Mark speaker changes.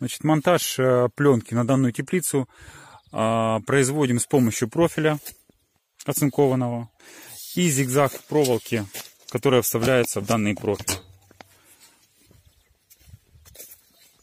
Speaker 1: Значит, монтаж э, пленки на данную теплицу а, производим с помощью профиля оцинкованного и зигзаг проволоки, которая вставляется в данный профиль.